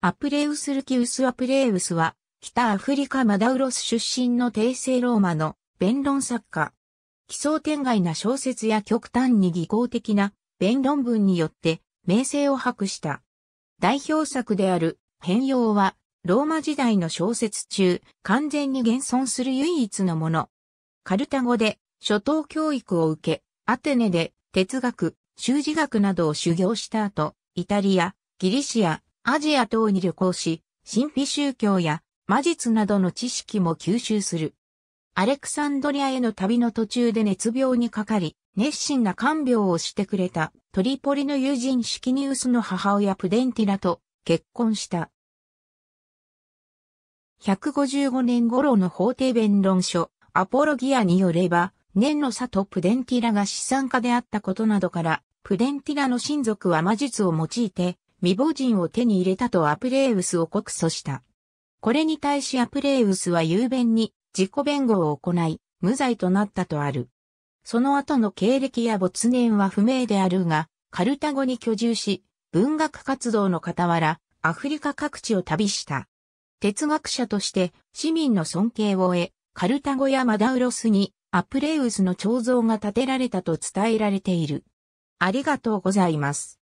アプレウス・ルキウス・アプレウスは、北アフリカマダウロス出身の帝政ローマの弁論作家。奇想天外な小説や極端に技巧的な弁論文によって名声を博した。代表作である変容は、ローマ時代の小説中、完全に現存する唯一のもの。カルタ語で初等教育を受け、アテネで哲学、修辞学などを修行した後、イタリア、ギリシア、アジア等に旅行し、神秘宗教や魔術などの知識も吸収する。アレクサンドリアへの旅の途中で熱病にかかり、熱心な看病をしてくれたトリポリの友人シキニウスの母親プデンティラと結婚した。155年頃の法廷弁論書、アポロギアによれば、年の差とプデンティラが資産家であったことなどから、プデンティラの親族は魔術を用いて、未亡人を手に入れたとアプレウスを告訴した。これに対しアプレウスは雄弁に自己弁護を行い、無罪となったとある。その後の経歴や没年は不明であるが、カルタゴに居住し、文学活動の傍ら、アフリカ各地を旅した。哲学者として市民の尊敬を得、カルタゴやマダウロスにアプレウスの彫像が建てられたと伝えられている。ありがとうございます。